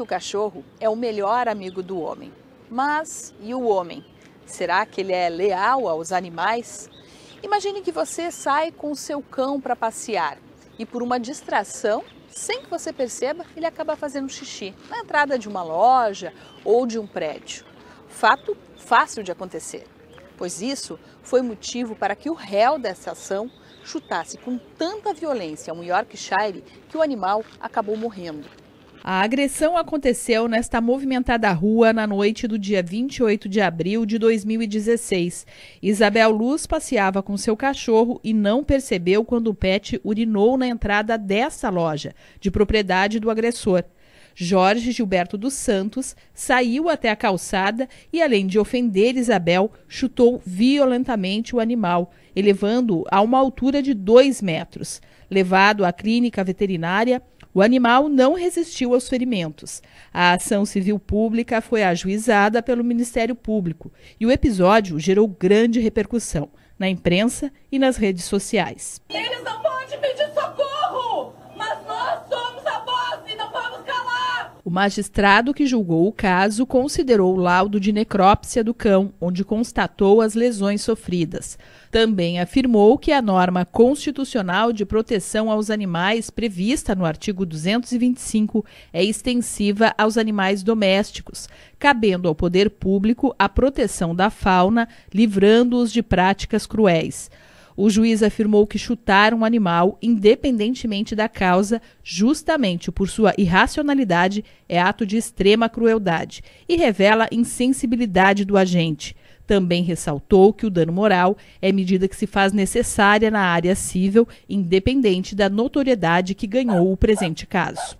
que o cachorro é o melhor amigo do homem. Mas e o homem? Será que ele é leal aos animais? Imagine que você sai com o seu cão para passear e por uma distração, sem que você perceba, ele acaba fazendo xixi na entrada de uma loja ou de um prédio. Fato fácil de acontecer, pois isso foi motivo para que o réu dessa ação chutasse com tanta violência um Yorkshire que o animal acabou morrendo. A agressão aconteceu nesta movimentada rua na noite do dia 28 de abril de 2016. Isabel Luz passeava com seu cachorro e não percebeu quando o pet urinou na entrada dessa loja, de propriedade do agressor. Jorge Gilberto dos Santos saiu até a calçada e, além de ofender Isabel, chutou violentamente o animal, elevando-o a uma altura de dois metros. Levado à clínica veterinária, o animal não resistiu aos ferimentos. A ação civil pública foi ajuizada pelo Ministério Público e o episódio gerou grande repercussão na imprensa e nas redes sociais. O magistrado que julgou o caso considerou o laudo de necrópsia do cão, onde constatou as lesões sofridas. Também afirmou que a norma constitucional de proteção aos animais prevista no artigo 225 é extensiva aos animais domésticos, cabendo ao poder público a proteção da fauna, livrando-os de práticas cruéis. O juiz afirmou que chutar um animal, independentemente da causa, justamente por sua irracionalidade, é ato de extrema crueldade e revela insensibilidade do agente. Também ressaltou que o dano moral é medida que se faz necessária na área civil, independente da notoriedade que ganhou o presente caso.